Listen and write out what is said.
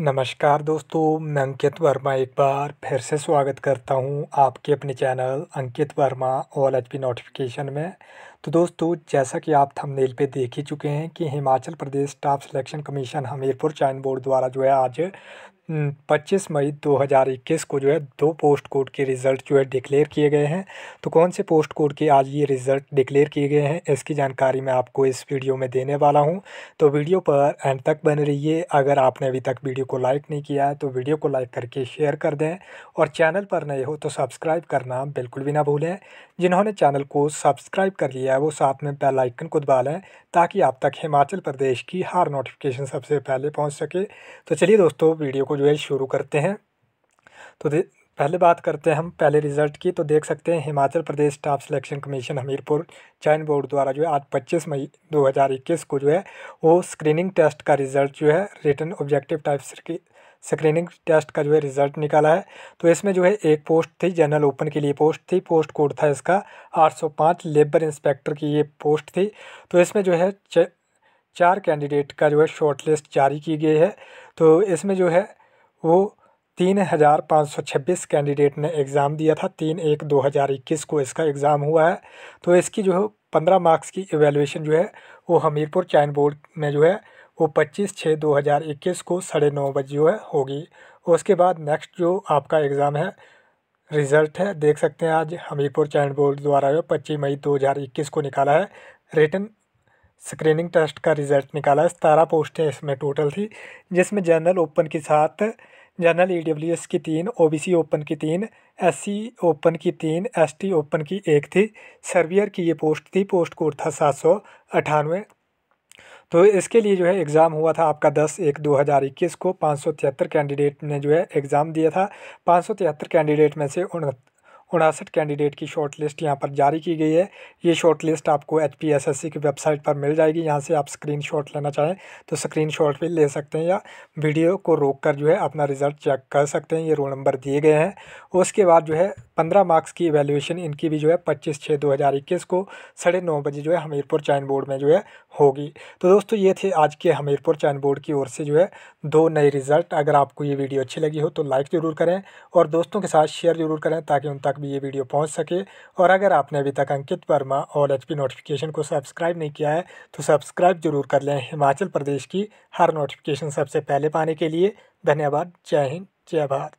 नमस्कार दोस्तों मैं अंकित वर्मा एक बार फिर से स्वागत करता हूं आपके अपने channel Ankit Verma all H P notification में तो दोस्तों जैसा कि आप थंबनेल पे देख ही चुके हैं कि Himachal Pradesh staff selection commission Hamirpur चयन बोर्ड द्वारा जो है आज पच्चीस मई 2021 को जो है दो पोस्ट कोड के रिज़ल्ट जो है डिक्लेयर किए गए हैं तो कौन से पोस्ट कोड के आज ये रिज़ल्ट डिक्लेयर किए गए हैं इसकी जानकारी मैं आपको इस वीडियो में देने वाला हूँ तो वीडियो पर एंड तक बने रहिए अगर आपने अभी तक वीडियो को लाइक नहीं किया है तो वीडियो को लाइक करके शेयर कर दें और चैनल पर नए हो तो सब्सक्राइब करना बिल्कुल भी ना भूलें जिन्होंने चैनल को सब्सक्राइब कर लिया है वो साथ में बेलाइकन को दबा लें ताकि आप तक हिमाचल प्रदेश की हर नोटिफिकेशन सबसे पहले पहुँच सके तो चलिए दोस्तों वीडियो को जो है शुरू करते हैं तो पहले बात करते हैं हम पहले रिज़ल्ट की तो देख सकते हैं Himachal Pradesh staff selection commission Hamirpur चयन बोर्ड द्वारा जो है आज 25 मई 2021 को जो है वो स्क्रीनिंग टेस्ट का रिज़ल्ट जो है written objective type screening test का जो है रिज़ल्ट निकाला है तो इसमें जो है एक पोस्ट थी जनरल ओपन के लिए पोस्ट थी पोस्ट कोड था इसका आठ लेबर इंस्पेक्टर की ये पोस्ट थी तो इसमें जो है चार कैंडिडेट का जो है शॉर्ट लिस्ट जारी की गई है तो इसमें जो है वो तीन हज़ार पाँच सौ छब्बीस कैंडिडेट ने एग्ज़ाम दिया था तीन एक दो हज़ार इक्कीस को इसका एग्ज़ाम हुआ है तो इसकी जो है पंद्रह मार्क्स की एवेल्यूशन जो है वो हमीरपुर चयन बोर्ड में जो है वो पच्चीस छः दो हज़ार इक्कीस को साढ़े नौ बजे जो है होगी उसके बाद नेक्स्ट जो आपका एग्ज़ाम है रिज़ल्ट है देख सकते हैं आज हमीरपुर चयन बोर्ड द्वारा जो पच्चीस मई दो हज़ार इक्कीस को निकाला है रिटर्न स्क्रीनिंग टेस्ट का रिजल्ट निकाला सतारह पोस्टें इसमें टोटल थी जिसमें जनरल ओपन के साथ जनरल ई की तीन ओ ओपन की तीन एस ओपन की तीन एस ओपन की एक थी सर्वियर की ये पोस्ट थी पोस्ट कोड था सात सौ अठानवे तो इसके लिए जो है एग्ज़ाम हुआ था आपका दस एक दो हज़ार इक्कीस को पाँच सौ तिहत्तर कैंडिडेट ने जो है एग्ज़ाम दिया था पाँच सौ तिहत्तर कैंडिडेट में से उन उनासठ कैंडिडेट की शॉर्ट लिस्ट यहाँ पर जारी की गई है ये शॉर्ट लिस्ट आपको H P S S C की वेबसाइट पर मिल जाएगी यहाँ से आप स्क्रीन शॉट लेना चाहें तो स्क्रीन शॉट भी ले सकते हैं या वीडियो को रोक कर जो है अपना रिजल्ट चेक कर सकते हैं ये रोल नंबर दिए गए हैं उसके बाद जो है पंद्रह मार्क्स की इवेल्युएशन इनकी भी जो है पच्चीस छः दो हज़ार इक्कीस को साढ़े नौ बजे जो है हमीरपुर चाइन बोर्ड में जो है होगी तो दोस्तों ये थे आज के हमीरपुर चाइन बोर्ड की ओर से जो है दो नए रिजल्ट अगर आपको ये वीडियो अच्छी लगी हो तो लाइक ज़रूर करें और दोस्तों के साथ शेयर ज़रूर करें ताकि उन तक भी ये वीडियो पहुंच सके और अगर आपने अभी तक Ankit Verma all H notification को सब्सक्राइब नहीं किया है तो सब्सक्राइब जरूर कर लें हिमाचल प्रदेश की हर नोटिफिकेशन सबसे पहले पाने के लिए धन्यवाद जय हिंद जय भारत